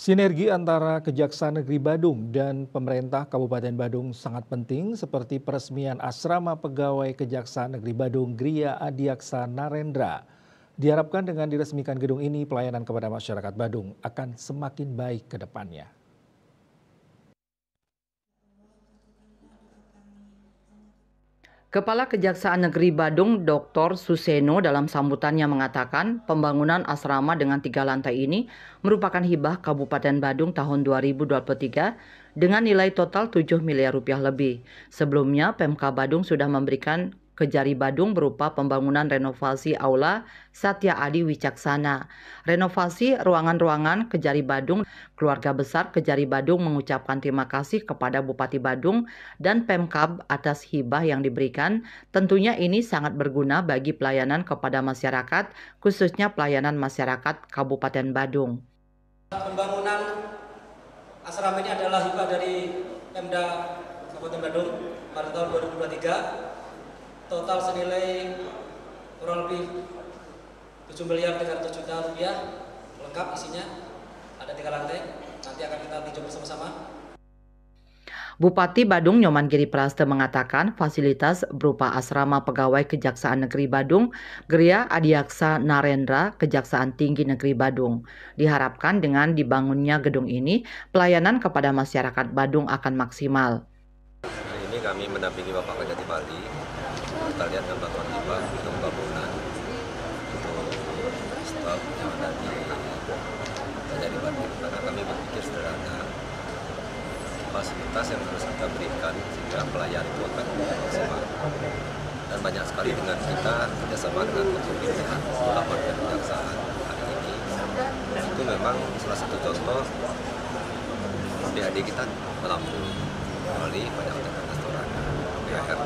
Sinergi antara Kejaksaan Negeri Badung dan pemerintah Kabupaten Badung sangat penting seperti peresmian asrama pegawai Kejaksaan Negeri Badung Gria Adiaksa Narendra. Diharapkan dengan diresmikan gedung ini pelayanan kepada masyarakat Badung akan semakin baik ke depannya. Kepala Kejaksaan Negeri Badung, Dr. Suseno dalam sambutannya mengatakan pembangunan asrama dengan tiga lantai ini merupakan hibah Kabupaten Badung tahun 2023 dengan nilai total 7 miliar rupiah lebih. Sebelumnya, Pemkab Badung sudah memberikan Kejari Badung berupa pembangunan renovasi aula Satya Adi Wicaksana. Renovasi ruangan-ruangan Kejari Badung, keluarga besar Kejari Badung mengucapkan terima kasih kepada Bupati Badung dan Pemkab atas hibah yang diberikan. Tentunya ini sangat berguna bagi pelayanan kepada masyarakat, khususnya pelayanan masyarakat Kabupaten Badung. Pembangunan asrama ini adalah hibah dari Pemda Kabupaten Badung pada tahun 2023 total senilai kurang lebih 7 miliar 300 juta rupiah lengkap isinya ada tiga lantai nanti akan kita tinjau bersama-sama Bupati Badung Nyoman Giri Praste mengatakan fasilitas berupa asrama pegawai Kejaksaan Negeri Badung, Geria Adiaksa Narendra, Kejaksaan Tinggi Negeri Badung. Diharapkan dengan dibangunnya gedung ini, pelayanan kepada masyarakat Badung akan maksimal kami mendampingi Bapak Kajati Bali kita lihat dan bantuan IPA untuk bangunan untuk staf yang ada di Kajati Bali karena kami berpikir sederhana fasilitas yang harus kita berikan sehingga pelayan itu akan maksimal dan banyak sekali dengan kita kerjasama dengan kementerian setelah dan kejaksaan hari ini itu memang salah satu contoh BAD kita Lampung Bali banyak tekan dia akan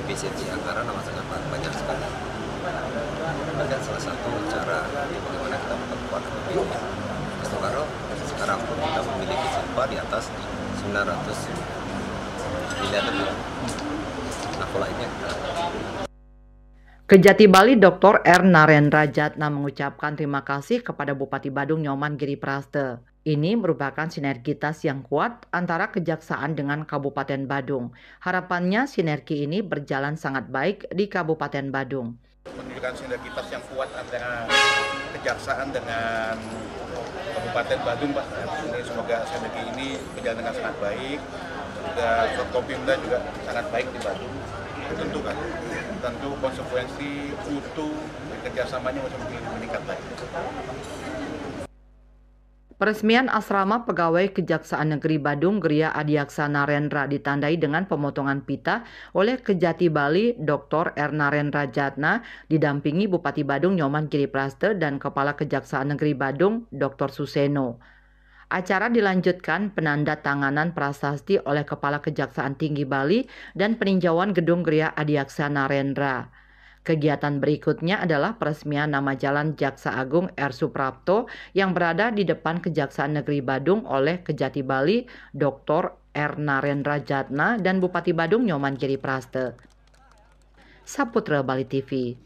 efisiensi anggaran amat sangat banyak sekali dan salah satu cara bagaimana kita memperkuat e APBD Sekarang, sekarang pun kita memiliki sampah di atas 900 miliar lebih. Nah, pola ini Kejati Bali Dr. R. Narendra Jatna mengucapkan terima kasih kepada Bupati Badung Nyoman Giri Praste ini merupakan sinergitas yang kuat antara Kejaksaan dengan Kabupaten Badung. Harapannya sinergi ini berjalan sangat baik di Kabupaten Badung. Menunjukkan sinergitas yang kuat antara Kejaksaan dengan Kabupaten Badung, Pak. Nah, ini semoga sinergi ini berjalan dengan sangat baik. Juga Forkopimda juga sangat baik di Badung. Tentu kan, tentu konsekuensi utuh kerjasamanya masih meningkat baik. Peresmian asrama pegawai Kejaksaan Negeri Badung Gria Adiaksa Narendra ditandai dengan pemotongan pita oleh Kejati Bali Dr. R. Narendra Jatna didampingi Bupati Badung Nyoman Kiriplaste Praste dan Kepala Kejaksaan Negeri Badung Dr. Suseno. Acara dilanjutkan penanda tanganan prasasti oleh Kepala Kejaksaan Tinggi Bali dan peninjauan Gedung Gria Adiaksa Narendra. Kegiatan berikutnya adalah peresmian nama jalan Jaksa Agung R. Suprapto yang berada di depan Kejaksaan Negeri Badung oleh Kejati Bali Dr. R. Narendra Jatna dan Bupati Badung Nyoman Giri Praste. Saputra Bali TV